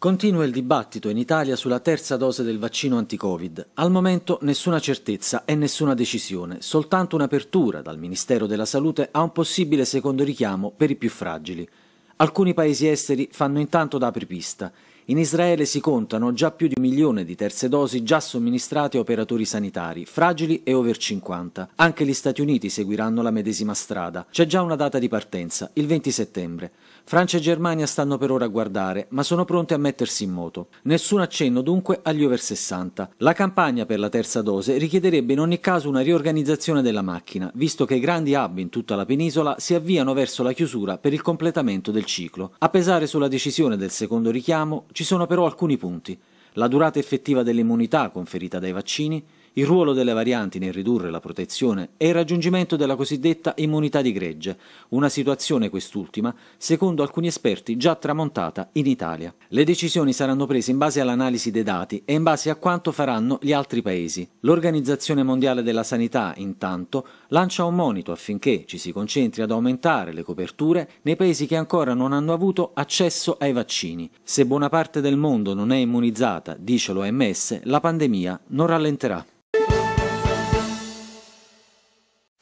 Continua il dibattito in Italia sulla terza dose del vaccino anti-Covid. Al momento nessuna certezza e nessuna decisione, soltanto un'apertura dal Ministero della Salute a un possibile secondo richiamo per i più fragili. Alcuni paesi esteri fanno intanto da apripista in Israele si contano già più di un milione di terze dosi già somministrate a operatori sanitari, fragili e over 50. Anche gli Stati Uniti seguiranno la medesima strada. C'è già una data di partenza, il 20 settembre. Francia e Germania stanno per ora a guardare, ma sono pronte a mettersi in moto. Nessun accenno dunque agli over 60. La campagna per la terza dose richiederebbe in ogni caso una riorganizzazione della macchina, visto che i grandi hub in tutta la penisola si avviano verso la chiusura per il completamento del ciclo. A pesare sulla decisione del secondo richiamo, ci sono però alcuni punti. La durata effettiva dell'immunità conferita dai vaccini, il ruolo delle varianti nel ridurre la protezione è il raggiungimento della cosiddetta immunità di gregge, una situazione quest'ultima, secondo alcuni esperti, già tramontata in Italia. Le decisioni saranno prese in base all'analisi dei dati e in base a quanto faranno gli altri paesi. L'Organizzazione Mondiale della Sanità, intanto, lancia un monito affinché ci si concentri ad aumentare le coperture nei paesi che ancora non hanno avuto accesso ai vaccini. Se buona parte del mondo non è immunizzata, dice l'OMS, la pandemia non rallenterà.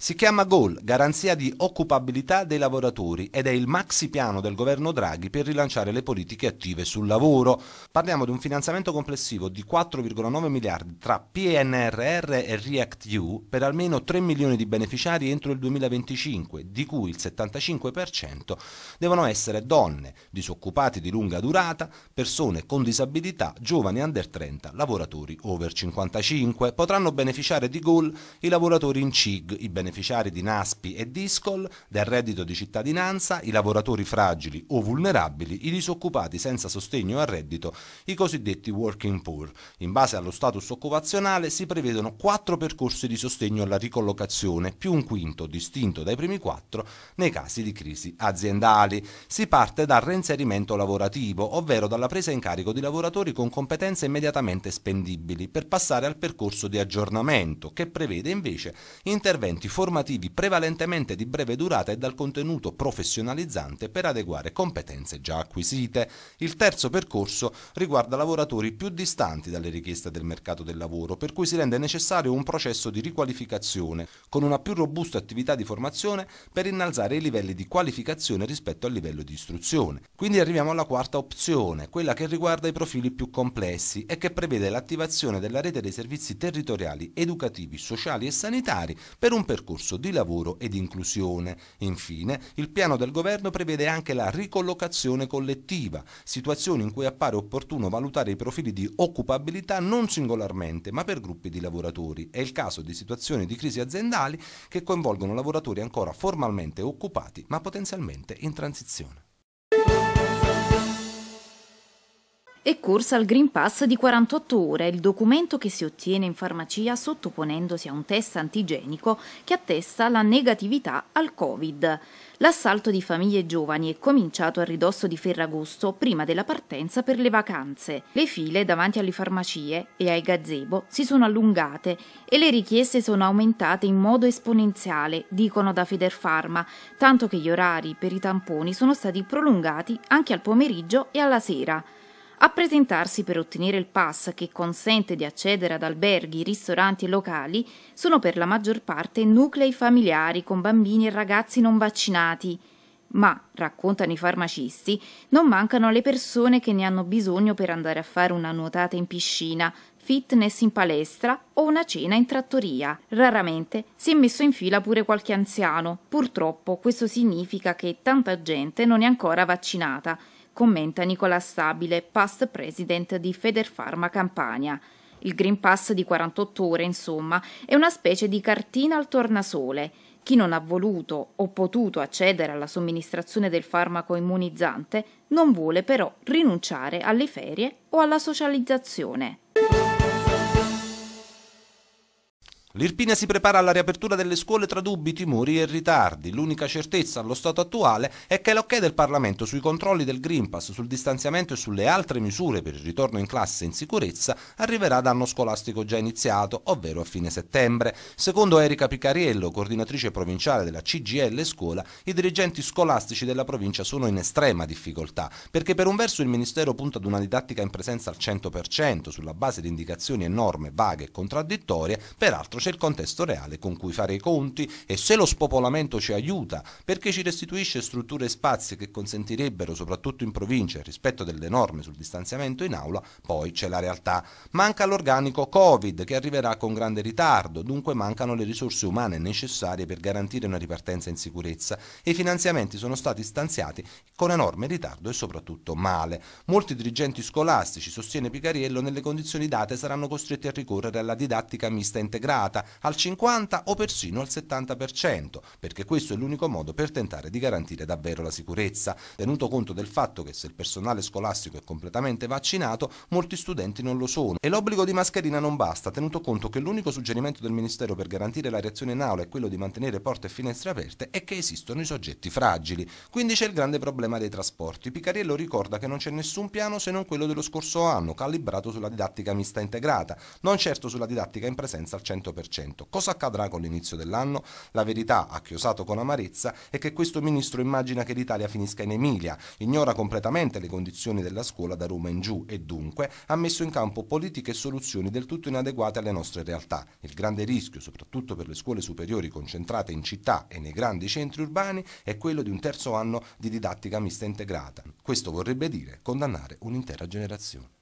Si chiama GOL, garanzia di occupabilità dei lavoratori, ed è il maxi piano del governo Draghi per rilanciare le politiche attive sul lavoro. Parliamo di un finanziamento complessivo di 4,9 miliardi tra PNRR e REACT-EU per almeno 3 milioni di beneficiari entro il 2025, di cui il 75% devono essere donne, disoccupati di lunga durata, persone con disabilità, giovani under 30, lavoratori over 55. Potranno beneficiare di GOL i lavoratori in CIG, i beneficiari beneficiari di NASPI e DISCOL, del reddito di cittadinanza, i lavoratori fragili o vulnerabili, i disoccupati senza sostegno al reddito, i cosiddetti working poor. In base allo status occupazionale si prevedono quattro percorsi di sostegno alla ricollocazione, più un quinto distinto dai primi quattro nei casi di crisi aziendali. Si parte dal reinserimento lavorativo, ovvero dalla presa in carico di lavoratori con competenze immediatamente spendibili, per passare al percorso di aggiornamento, che prevede invece interventi formativi prevalentemente di breve durata e dal contenuto professionalizzante per adeguare competenze già acquisite. Il terzo percorso riguarda lavoratori più distanti dalle richieste del mercato del lavoro, per cui si rende necessario un processo di riqualificazione con una più robusta attività di formazione per innalzare i livelli di qualificazione rispetto al livello di istruzione. Quindi arriviamo alla quarta opzione, quella che riguarda i profili più complessi e che prevede l'attivazione della rete dei servizi territoriali, educativi, sociali e sanitari per un percorso percorso di lavoro ed inclusione. Infine, il piano del governo prevede anche la ricollocazione collettiva, situazioni in cui appare opportuno valutare i profili di occupabilità non singolarmente, ma per gruppi di lavoratori. È il caso di situazioni di crisi aziendali che coinvolgono lavoratori ancora formalmente occupati, ma potenzialmente in transizione e corsa al Green Pass di 48 ore, il documento che si ottiene in farmacia sottoponendosi a un test antigenico che attesta la negatività al Covid. L'assalto di famiglie giovani è cominciato a ridosso di Ferragosto, prima della partenza per le vacanze. Le file davanti alle farmacie e ai gazebo si sono allungate e le richieste sono aumentate in modo esponenziale, dicono da Federpharma, tanto che gli orari per i tamponi sono stati prolungati anche al pomeriggio e alla sera. A presentarsi per ottenere il pass che consente di accedere ad alberghi, ristoranti e locali sono per la maggior parte nuclei familiari con bambini e ragazzi non vaccinati. Ma, raccontano i farmacisti, non mancano le persone che ne hanno bisogno per andare a fare una nuotata in piscina, fitness in palestra o una cena in trattoria. Raramente si è messo in fila pure qualche anziano. Purtroppo questo significa che tanta gente non è ancora vaccinata commenta Nicola Stabile, past president di Federpharma Campania. Il Green Pass di 48 ore, insomma, è una specie di cartina al tornasole. Chi non ha voluto o potuto accedere alla somministrazione del farmaco immunizzante non vuole però rinunciare alle ferie o alla socializzazione. L'Irpina si prepara alla riapertura delle scuole tra dubbi, timori e ritardi. L'unica certezza allo stato attuale è che l'ok del Parlamento sui controlli del Green Pass, sul distanziamento e sulle altre misure per il ritorno in classe in sicurezza arriverà ad anno scolastico già iniziato, ovvero a fine settembre. Secondo Erika Picariello, coordinatrice provinciale della CGL Scuola, i dirigenti scolastici della provincia sono in estrema difficoltà, perché per un verso il Ministero punta ad una didattica in presenza al 100%, sulla base di indicazioni e norme vaghe e contraddittorie, peraltro c'è c'è il contesto reale con cui fare i conti e se lo spopolamento ci aiuta perché ci restituisce strutture e spazi che consentirebbero, soprattutto in provincia, il rispetto delle norme sul distanziamento in aula, poi c'è la realtà. Manca l'organico Covid che arriverà con grande ritardo, dunque mancano le risorse umane necessarie per garantire una ripartenza in sicurezza e i finanziamenti sono stati stanziati con enorme ritardo e soprattutto male. Molti dirigenti scolastici, sostiene Picariello, nelle condizioni date saranno costretti a ricorrere alla didattica mista integrata elevata al 50 o persino al 70%, perché questo è l'unico modo per tentare di garantire davvero la sicurezza, tenuto conto del fatto che se il personale scolastico è completamente vaccinato, molti studenti non lo sono e l'obbligo di mascherina non basta, tenuto conto che l'unico suggerimento del Ministero per garantire la reazione in aula è quello di mantenere porte e finestre aperte e che esistono i soggetti fragili. Quindi c'è il grande problema dei trasporti. Picariello ricorda che non c'è nessun piano se non quello dello scorso anno, calibrato sulla didattica mista integrata, non certo sulla didattica in presenza al 100%. 40%. Cosa accadrà con l'inizio dell'anno? La verità, ha chiosato con amarezza, è che questo ministro immagina che l'Italia finisca in Emilia, ignora completamente le condizioni della scuola da Roma in giù e dunque ha messo in campo politiche e soluzioni del tutto inadeguate alle nostre realtà. Il grande rischio, soprattutto per le scuole superiori concentrate in città e nei grandi centri urbani, è quello di un terzo anno di didattica mista integrata. Questo vorrebbe dire condannare un'intera generazione.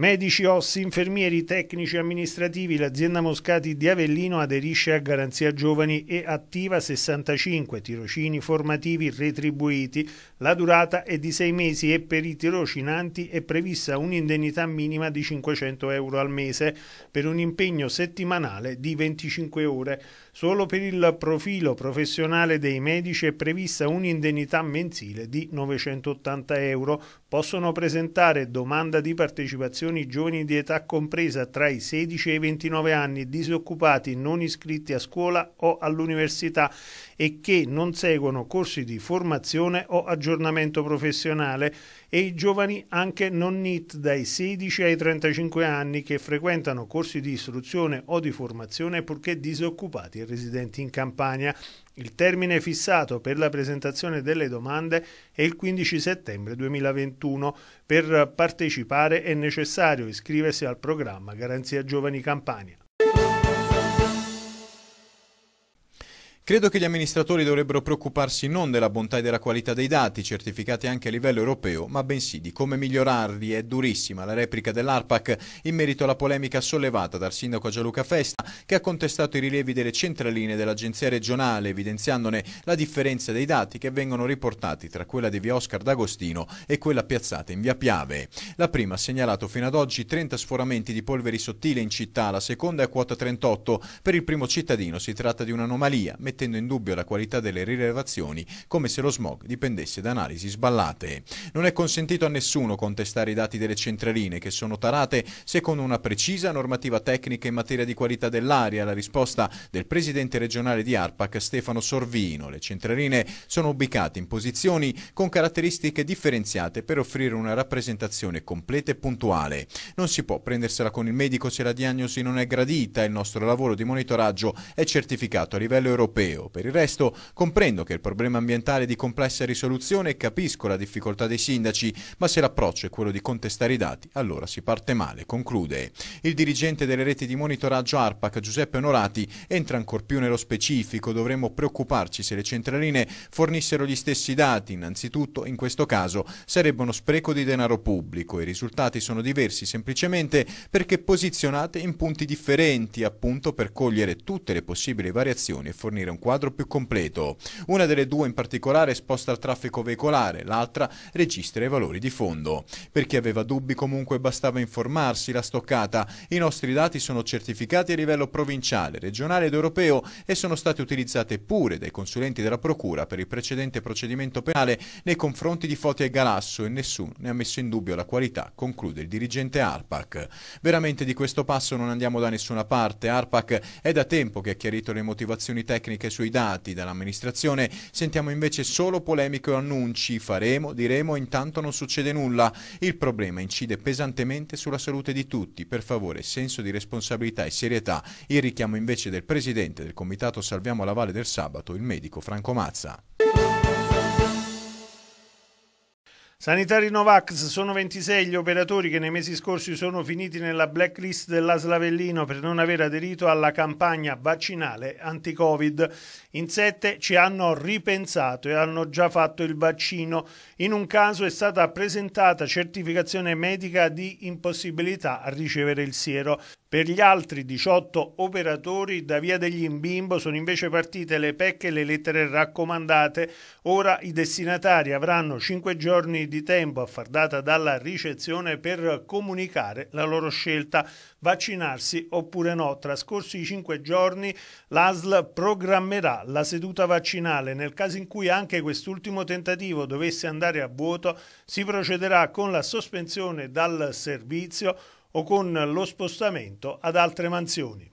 Medici, ossi, infermieri, tecnici, amministrativi, l'azienda Moscati di Avellino aderisce a Garanzia Giovani e attiva 65 tirocini formativi retribuiti. La durata è di sei mesi e per i tirocinanti è prevista un'indennità minima di 500 euro al mese per un impegno settimanale di 25 ore. Solo per il profilo professionale dei medici è prevista un'indennità mensile di 980 euro, Possono presentare domanda di partecipazione i giovani di età compresa tra i 16 e i 29 anni, disoccupati, non iscritti a scuola o all'università e che non seguono corsi di formazione o aggiornamento professionale e i giovani anche non NIT dai 16 ai 35 anni che frequentano corsi di istruzione o di formazione purché disoccupati e residenti in Campania. Il termine fissato per la presentazione delle domande è il 15 settembre 2021. Per partecipare è necessario iscriversi al programma Garanzia Giovani Campania. Credo che gli amministratori dovrebbero preoccuparsi non della bontà e della qualità dei dati, certificati anche a livello europeo, ma bensì di come migliorarli. È durissima la replica dell'ARPAC in merito alla polemica sollevata dal sindaco Gianluca Festa, che ha contestato i rilievi delle centraline dell'agenzia regionale, evidenziandone la differenza dei dati che vengono riportati tra quella di via Oscar d'Agostino e quella piazzata in via Piave. La prima ha segnalato fino ad oggi 30 sforamenti di polveri sottile in città, la seconda è a quota 38. Per il primo cittadino si tratta di un'anomalia, mettendo in dubbio la qualità delle rilevazioni come se lo smog dipendesse da analisi sballate. Non è consentito a nessuno contestare i dati delle centraline che sono tarate secondo una precisa normativa tecnica in materia di qualità dell'aria. La risposta del presidente regionale di ARPAC Stefano Sorvino. Le centraline sono ubicate in posizioni con caratteristiche differenziate per offrire una rappresentazione completa e puntuale. Non si può prendersela con il medico se la diagnosi non è gradita. Il nostro lavoro di monitoraggio è certificato a livello europeo europeo. Per il resto comprendo che il problema ambientale è di complessa risoluzione e capisco la difficoltà dei sindaci, ma se l'approccio è quello di contestare i dati, allora si parte male, conclude. Il dirigente delle reti di monitoraggio ARPAC, Giuseppe Onorati, entra ancor più nello specifico. Dovremmo preoccuparci se le centraline fornissero gli stessi dati. Innanzitutto, in questo caso, sarebbe uno spreco di denaro pubblico. I risultati sono diversi semplicemente perché posizionate in punti differenti, appunto per cogliere tutte le possibili variazioni e fornire un quadro più completo. Una delle due in particolare sposta il traffico veicolare, l'altra registra i valori di fondo. Per chi aveva dubbi comunque bastava informarsi, la stoccata. I nostri dati sono certificati a livello provinciale, regionale ed europeo e sono state utilizzate pure dai consulenti della Procura per il precedente procedimento penale nei confronti di Foti e Galasso e nessuno ne ha messo in dubbio la qualità, conclude il dirigente ARPAC. Veramente di questo passo non andiamo da nessuna parte. ARPAC è da tempo che ha chiarito le motivazioni tecniche specifiche sui dati dall'amministrazione, sentiamo invece solo polemiche o annunci, faremo, diremo, intanto non succede nulla. Il problema incide pesantemente sulla salute di tutti, per favore senso di responsabilità e serietà, il richiamo invece del Presidente del Comitato Salviamo la Valle del Sabato, il medico Franco Mazza. Sanitari Novax sono 26 gli operatori che nei mesi scorsi sono finiti nella blacklist della Slavellino per non aver aderito alla campagna vaccinale anti-Covid. In sette ci hanno ripensato e hanno già fatto il vaccino. In un caso è stata presentata certificazione medica di impossibilità a ricevere il siero. Per gli altri 18 operatori da via degli Imbimbo sono invece partite le pecche e le lettere raccomandate. Ora i destinatari avranno 5 giorni di tempo a far data dalla ricezione per comunicare la loro scelta vaccinarsi oppure no. Trascorsi i 5 giorni l'ASL programmerà la seduta vaccinale. Nel caso in cui anche quest'ultimo tentativo dovesse andare a vuoto si procederà con la sospensione dal servizio o con lo spostamento ad altre mansioni.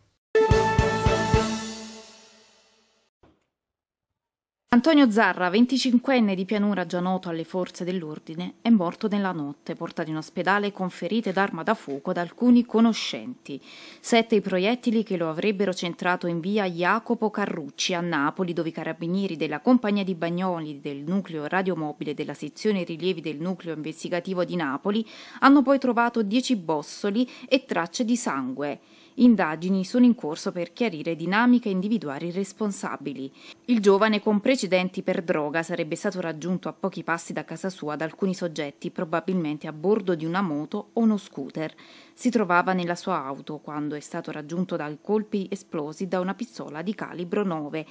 Antonio Zarra, 25enne di pianura già noto alle forze dell'ordine, è morto nella notte, portato in ospedale con ferite d'arma da fuoco da alcuni conoscenti. Sette i proiettili che lo avrebbero centrato in via Jacopo Carrucci a Napoli, dove i carabinieri della compagnia di Bagnoli del nucleo radiomobile della sezione rilievi del nucleo investigativo di Napoli hanno poi trovato dieci bossoli e tracce di sangue. Indagini sono in corso per chiarire dinamiche e individuare i responsabili. Il giovane con precedenti per droga sarebbe stato raggiunto a pochi passi da casa sua da alcuni soggetti, probabilmente a bordo di una moto o uno scooter. Si trovava nella sua auto quando è stato raggiunto dai colpi esplosi da una pistola di calibro 9.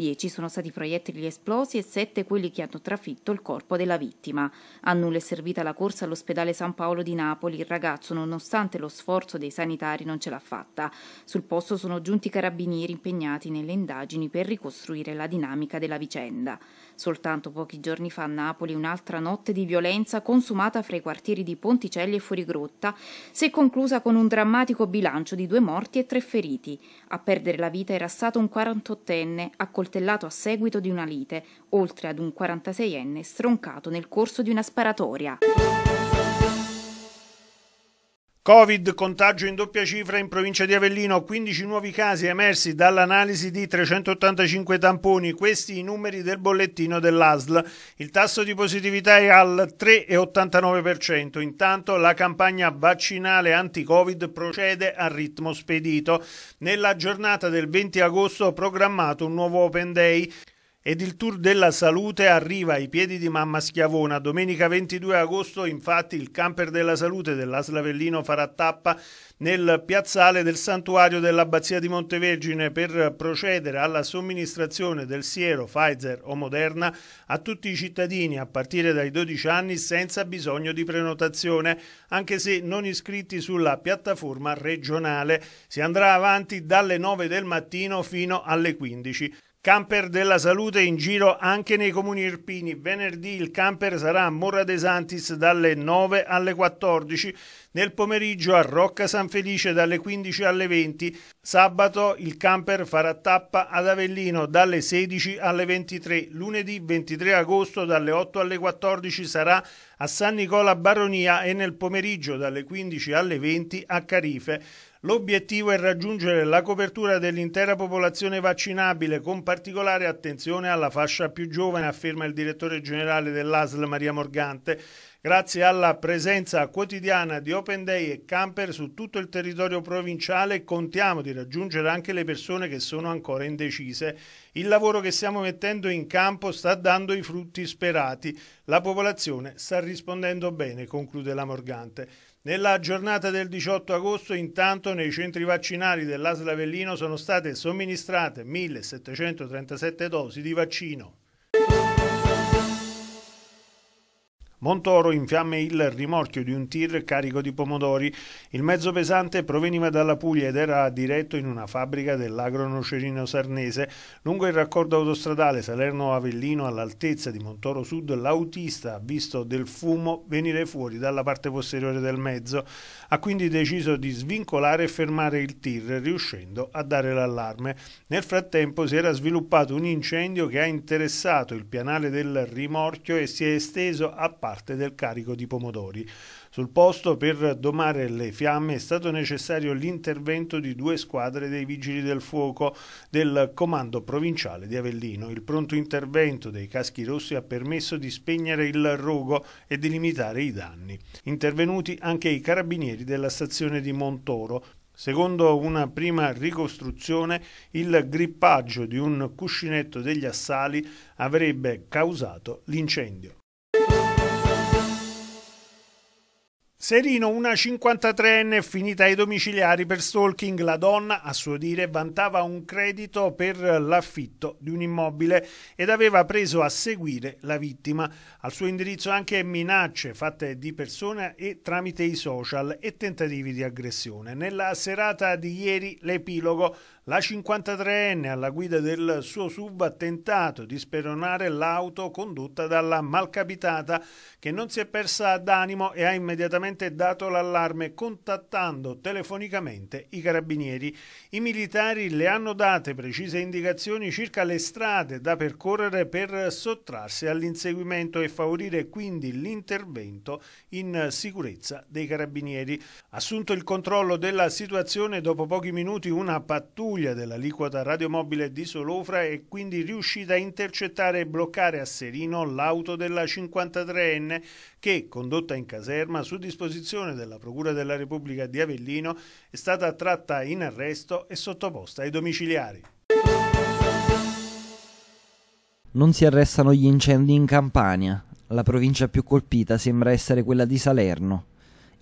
10 sono stati proiettili esplosi e 7 quelli che hanno trafitto il corpo della vittima. A nulla è servita la corsa all'ospedale San Paolo di Napoli. Il ragazzo, nonostante lo sforzo dei sanitari, non ce l'ha fatta. Sul posto sono giunti i carabinieri impegnati nelle indagini per ricostruire la dinamica della vicenda. Soltanto pochi giorni fa a Napoli un'altra notte di violenza consumata fra i quartieri di Ponticelli e Fuorigrotta si è conclusa con un drammatico bilancio di due morti e tre feriti. A perdere la vita era stato un 48enne accoltellato a seguito di una lite, oltre ad un 46enne stroncato nel corso di una sparatoria. Covid, contagio in doppia cifra in provincia di Avellino, 15 nuovi casi emersi dall'analisi di 385 tamponi, questi i numeri del bollettino dell'ASL. Il tasso di positività è al 3,89%, intanto la campagna vaccinale anti-Covid procede a ritmo spedito. Nella giornata del 20 agosto ho programmato un nuovo Open Day. Ed il Tour della Salute arriva ai piedi di Mamma Schiavona. Domenica 22 agosto, infatti, il camper della salute dell'Aslavellino farà tappa nel piazzale del santuario dell'Abbazia di Montevergine per procedere alla somministrazione del siero Pfizer o Moderna a tutti i cittadini a partire dai 12 anni senza bisogno di prenotazione, anche se non iscritti sulla piattaforma regionale. Si andrà avanti dalle 9 del mattino fino alle 15. Camper della salute in giro anche nei comuni irpini. Venerdì il camper sarà a Morra De Santis dalle 9 alle 14, nel pomeriggio a Rocca San Felice dalle 15 alle 20. Sabato il camper farà tappa ad Avellino dalle 16 alle 23. Lunedì 23 agosto dalle 8 alle 14 sarà a San Nicola Baronia e nel pomeriggio dalle 15 alle 20 a Carife. L'obiettivo è raggiungere la copertura dell'intera popolazione vaccinabile, con particolare attenzione alla fascia più giovane, afferma il direttore generale dell'ASL Maria Morgante, grazie alla presenza quotidiana di Open Day e camper su tutto il territorio provinciale contiamo di raggiungere anche le persone che sono ancora indecise. Il lavoro che stiamo mettendo in campo sta dando i frutti sperati. La popolazione sta rispondendo bene, conclude la Morgante. Nella giornata del 18 agosto, intanto, nei centri vaccinali dell'Asla Avellino sono state somministrate 1.737 dosi di vaccino. Montoro in fiamme il rimorchio di un tir carico di pomodori. Il mezzo pesante proveniva dalla Puglia ed era diretto in una fabbrica dell'agronocerino sarnese. Lungo il raccordo autostradale Salerno-Avellino all'altezza di Montoro Sud, l'autista ha visto del fumo venire fuori dalla parte posteriore del mezzo. Ha quindi deciso di svincolare e fermare il tir, riuscendo a dare l'allarme. Nel frattempo si era sviluppato un incendio che ha interessato il pianale del rimorchio e si è esteso a parte parte del carico di pomodori. Sul posto per domare le fiamme è stato necessario l'intervento di due squadre dei vigili del fuoco del comando provinciale di Avellino. Il pronto intervento dei caschi rossi ha permesso di spegnere il rogo e di limitare i danni. Intervenuti anche i carabinieri della stazione di Montoro, Secondo una prima ricostruzione, il grippaggio di un cuscinetto degli assali avrebbe causato l'incendio. Serino, una 53enne finita ai domiciliari per stalking, la donna, a suo dire, vantava un credito per l'affitto di un immobile ed aveva preso a seguire la vittima. Al suo indirizzo anche minacce fatte di persona e tramite i social e tentativi di aggressione. Nella serata di ieri l'epilogo la 53enne alla guida del suo sub ha tentato di speronare l'auto condotta dalla malcapitata che non si è persa d'animo e ha immediatamente immediatamente dato l'allarme contattando telefonicamente i carabinieri. I militari le hanno date precise indicazioni circa le strade da percorrere per sottrarsi all'inseguimento e favorire quindi l'intervento in sicurezza dei carabinieri. Assunto il controllo della situazione dopo pochi minuti una pattuglia dell'aliquota radiomobile di Solofra è quindi riuscita a intercettare e bloccare a Serino l'auto della 53enne che, condotta in caserma su disposizione disposizione della Procura della Repubblica di Avellino, è stata tratta in arresto e sottoposta ai domiciliari. Non si arrestano gli incendi in Campania. La provincia più colpita sembra essere quella di Salerno,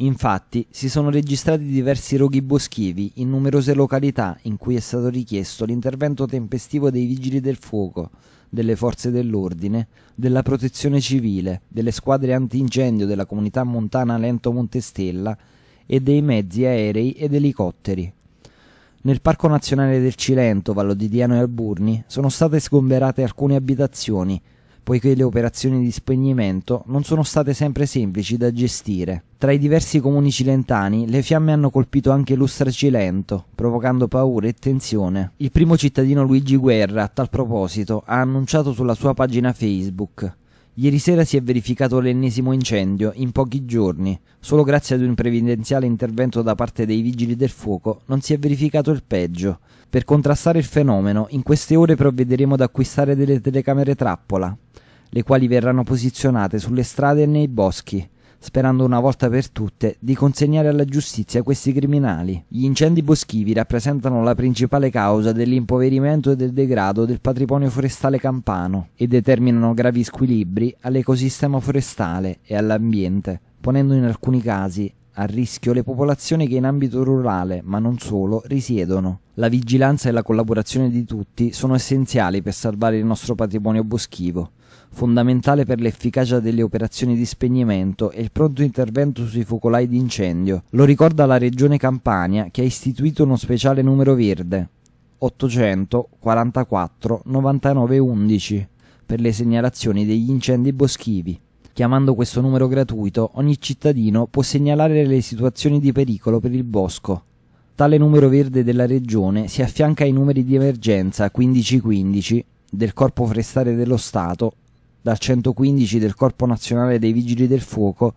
Infatti si sono registrati diversi roghi boschivi in numerose località in cui è stato richiesto l'intervento tempestivo dei vigili del fuoco, delle forze dell'ordine, della protezione civile, delle squadre antincendio della comunità montana Lento Montestella e dei mezzi aerei ed elicotteri. Nel Parco Nazionale del Cilento, Vallo di Diano e Alburni sono state sgomberate alcune abitazioni poiché le operazioni di spegnimento non sono state sempre semplici da gestire. Tra i diversi comuni cilentani le fiamme hanno colpito anche Lustra Cilento, provocando paura e tensione. Il primo cittadino Luigi Guerra, a tal proposito, ha annunciato sulla sua pagina Facebook Ieri sera si è verificato l'ennesimo incendio in pochi giorni. Solo grazie ad un previdenziale intervento da parte dei vigili del fuoco non si è verificato il peggio. Per contrastare il fenomeno, in queste ore provvederemo ad acquistare delle telecamere trappola, le quali verranno posizionate sulle strade e nei boschi sperando una volta per tutte di consegnare alla giustizia questi criminali. Gli incendi boschivi rappresentano la principale causa dell'impoverimento e del degrado del patrimonio forestale campano e determinano gravi squilibri all'ecosistema forestale e all'ambiente, ponendo in alcuni casi a rischio le popolazioni che in ambito rurale, ma non solo, risiedono. La vigilanza e la collaborazione di tutti sono essenziali per salvare il nostro patrimonio boschivo fondamentale per l'efficacia delle operazioni di spegnimento e il pronto intervento sui focolai di incendio. Lo ricorda la Regione Campania che ha istituito uno speciale numero verde 800 44 99 11 per le segnalazioni degli incendi boschivi. Chiamando questo numero gratuito, ogni cittadino può segnalare le situazioni di pericolo per il bosco. Tale numero verde della regione si affianca ai numeri di emergenza 1515 del Corpo Forestale dello Stato dal 115 del Corpo Nazionale dei Vigili del Fuoco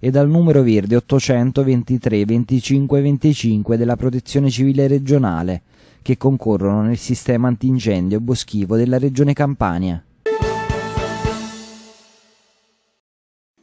e dal numero verde 823 25 25 della Protezione Civile Regionale, che concorrono nel sistema antincendio boschivo della Regione Campania.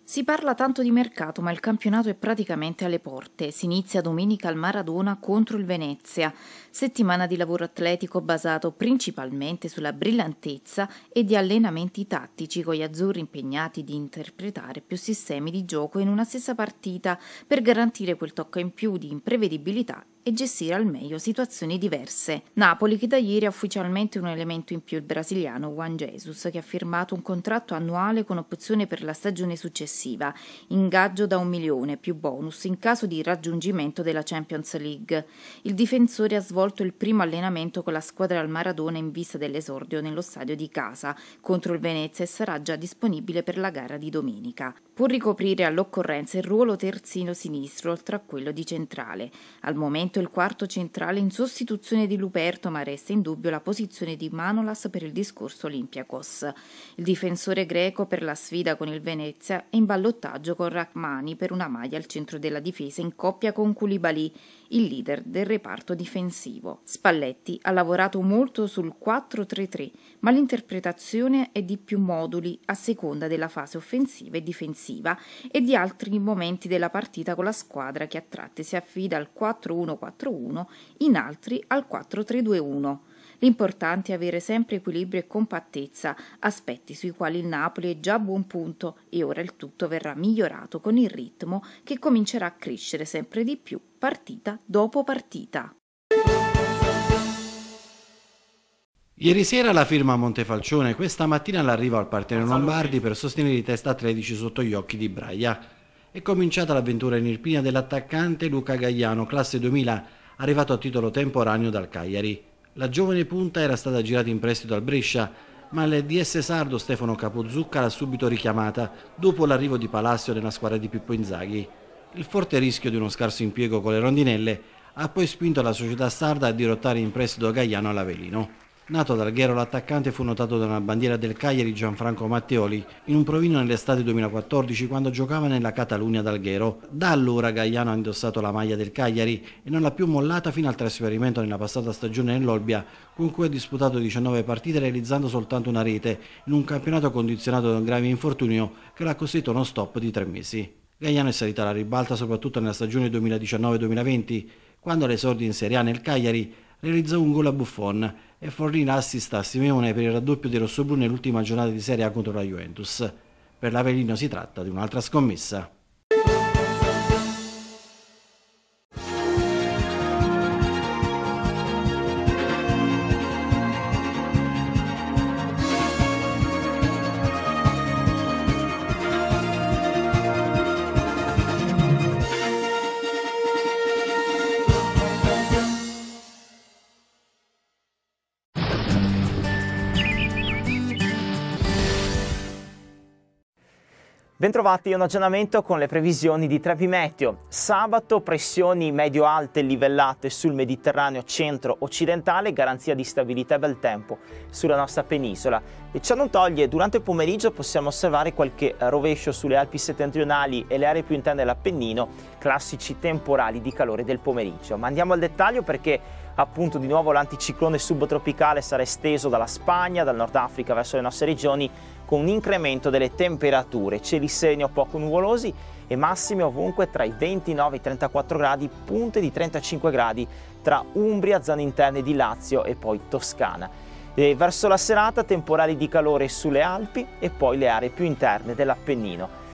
Si parla tanto di mercato, ma il campionato è praticamente alle porte. Si inizia domenica al Maradona contro il Venezia, settimana di lavoro atletico basato principalmente sulla brillantezza e di allenamenti tattici con gli azzurri impegnati di interpretare più sistemi di gioco in una stessa partita per garantire quel tocco in più di imprevedibilità e gestire al meglio situazioni diverse. Napoli che da ieri ha ufficialmente un elemento in più il brasiliano Juan Jesus che ha firmato un contratto annuale con opzione per la stagione successiva successiva, ingaggio da un milione più bonus in caso di raggiungimento della Champions League. Il difensore ha svolto il primo allenamento con la squadra al Maradona in vista dell'esordio nello stadio di casa contro il Venezia e sarà già disponibile per la gara di domenica può ricoprire all'occorrenza il ruolo terzino sinistro oltre a quello di centrale. Al momento il quarto centrale in sostituzione di Luperto, ma resta in dubbio la posizione di Manolas per il discorso Olympiakos. Il difensore greco per la sfida con il Venezia è in ballottaggio con Rachmani per una maglia al centro della difesa in coppia con Koulibaly, il leader del reparto difensivo. Spalletti ha lavorato molto sul 4-3-3, ma l'interpretazione è di più moduli a seconda della fase offensiva e difensiva e di altri momenti della partita con la squadra che a tratti si affida al 4-1-4-1, in altri al 4-3-2-1. L'importante è avere sempre equilibrio e compattezza, aspetti sui quali il Napoli è già a buon punto e ora il tutto verrà migliorato con il ritmo che comincerà a crescere sempre di più partita dopo partita. Ieri sera la firma a Montefalcione, questa mattina l'arrivo al Partenio Lombardi per sostenere di testa 13 sotto gli occhi di Braia. È cominciata l'avventura in Irpina dell'attaccante Luca Gagliano, classe 2000, arrivato a titolo temporaneo dal Cagliari. La giovane punta era stata girata in prestito al Brescia, ma il DS sardo Stefano Capozzucca l'ha subito richiamata dopo l'arrivo di Palacio nella squadra di Pippo Inzaghi. Il forte rischio di uno scarso impiego con le rondinelle ha poi spinto la società sarda a dirottare in prestito Gagliano all'Avelino. Nato ad Alghero, l'attaccante fu notato da una bandiera del Cagliari Gianfranco Matteoli in un provino nell'estate 2014 quando giocava nella Catalunya d'Alghero. Da allora Gaiano ha indossato la maglia del Cagliari e non l'ha più mollata fino al trasferimento nella passata stagione nell'Olbia, con cui ha disputato 19 partite realizzando soltanto una rete, in un campionato condizionato da un grave infortunio che l'ha costretto uno stop di tre mesi. Gaiano è salita alla ribalta soprattutto nella stagione 2019-2020, quando le sordi in Serie A nel Cagliari realizzò un gol a Buffon e fornì un assist a Simeone per il raddoppio dei rossoblù nell'ultima giornata di Serie A contro la Juventus. Per l'Avellino si tratta di un'altra scommessa. Bentrovati a un aggiornamento con le previsioni di Trepi Meteo. Sabato pressioni medio-alte livellate sul Mediterraneo centro-occidentale, garanzia di stabilità e bel tempo sulla nostra penisola. E ciò non toglie, durante il pomeriggio possiamo osservare qualche rovescio sulle Alpi settentrionali e le aree più interne dell'Appennino, classici temporali di calore del pomeriggio. Ma andiamo al dettaglio perché appunto di nuovo l'anticiclone subtropicale sarà esteso dalla Spagna, dal Nord Africa verso le nostre regioni con un incremento delle temperature, cieli segno poco nuvolosi e massime ovunque tra i 29 e i 34 gradi, punte di 35 gradi tra Umbria, zone interne di Lazio e poi Toscana. E verso la serata temporali di calore sulle Alpi e poi le aree più interne dell'Appennino.